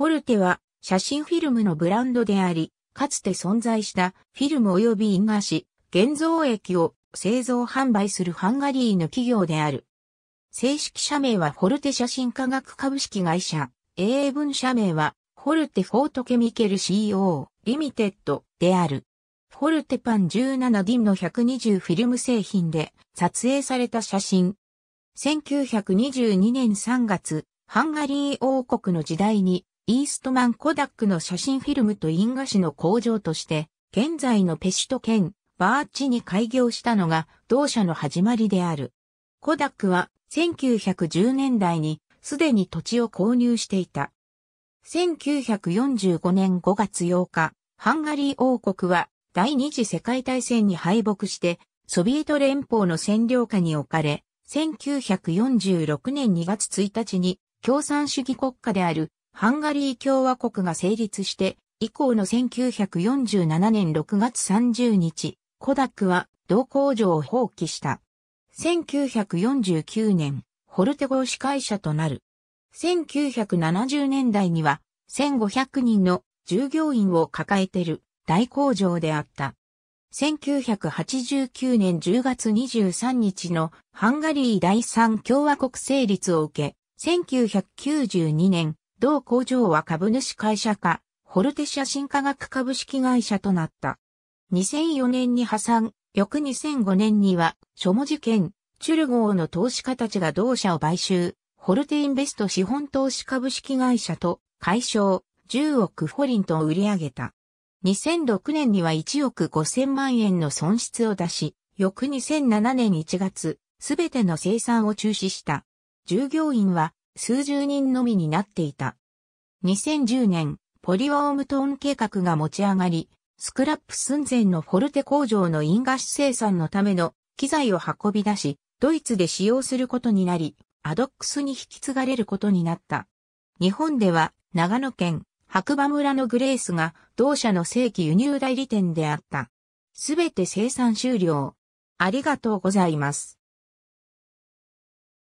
フォルテは写真フィルムのブランドであり、かつて存在したフィルム及び因果紙、現像液を製造販売するハンガリーの企業である。正式社名はフォルテ写真科学株式会社。英文社名はフォルテフォートケミケル CO リミテッドである。フォルテパン17ディンの120フィルム製品で撮影された写真。1922年3月、ハンガリー王国の時代にイーストマン・コダックの写真フィルムと因果紙の工場として、現在のペシュト県バーチに開業したのが同社の始まりである。コダックは1910年代にすでに土地を購入していた。1945年5月8日、ハンガリー王国は第二次世界大戦に敗北してソビエト連邦の占領下に置かれ、1946年2月1日に共産主義国家であるハンガリー共和国が成立して以降の1947年6月30日、コダックは同工場を放棄した。1949年、ホルテゴ司会者となる。1970年代には1500人の従業員を抱えてる大工場であった。1989年10月23日のハンガリー第三共和国成立を受け、1992年同工場は株主会社化、ホルテ写真科学株式会社となった。2004年に破産、翌2005年には、諸文事件、チュルゴーの投資家たちが同社を買収、ホルテインベスト資本投資株式会社と、解消、10億フォリントを売り上げた。2006年には1億5000万円の損失を出し、翌2007年1月、すべての生産を中止した。従業員は数十人のみになっていた。2010年、ポリオームトーン計画が持ち上がり、スクラップ寸前のフォルテ工場の因菓子生産のための機材を運び出し、ドイツで使用することになり、アドックスに引き継がれることになった。日本では、長野県白馬村のグレースが同社の正規輸入代理店であった。すべて生産終了。ありがとうございます。